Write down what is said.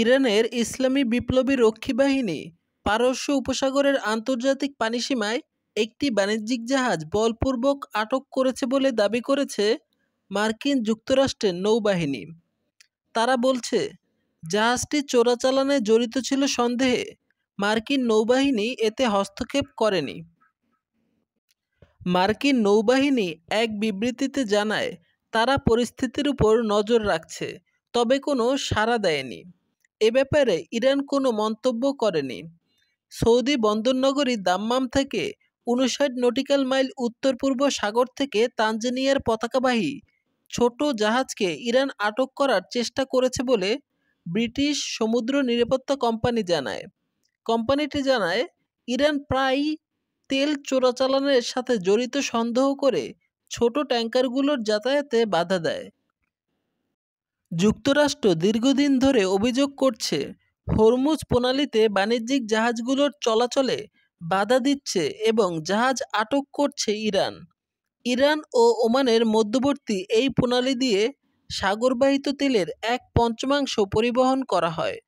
ইরানের ইসলামী বিপ্লবী রক্ষী বাহিনী পারস্য উপসাগরের আন্তর্জাতিক পানিসীমায় একটি বাণিজ্যিক জাহাজ বলপূর্বক আটক করেছে বলে দাবি করেছে মার্কিন যুক্তরাষ্ট্রের নৌবাহিনী তারা বলছে জাহাজটি চোরাচালানে জড়িত ছিল সন্দেহে মার্কিন নৌবাহিনী এতে হস্তক্ষেপ করেনি মার্কিন নৌবাহিনী এক বিবৃতিতে জানায় তারা পরিস্থিতির উপর নজর রাখছে তবে কোনো সাড়া দেয়নি এ ব্যাপারে ইরান কোনো মন্তব্য করেনি সৌদি বন্দরনগরী দাম্মাম থেকে উনষাট নটিক্যাল মাইল উত্তর পূর্ব সাগর থেকে তানজানিয়ার পতাকাবাহী ছোট জাহাজকে ইরান আটক করার চেষ্টা করেছে বলে ব্রিটিশ সমুদ্র নিরাপত্তা কোম্পানি জানায় কোম্পানিটি জানায় ইরান প্রায় তেল চোরাচালানের সাথে জড়িত সন্দেহ করে ছোট ট্যাঙ্কারগুলোর যাতায়াতে বাধা দেয় যুক্তরাষ্ট্র দীর্ঘদিন ধরে অভিযোগ করছে হরমুজ প্রণালীতে বাণিজ্যিক জাহাজগুলোর চলাচলে বাধা দিচ্ছে এবং জাহাজ আটক করছে ইরান ইরান ও ওমানের মধ্যবর্তী এই প্রণালী দিয়ে সাগরবাহিত তেলের এক পঞ্চমাংশ পরিবহন করা হয়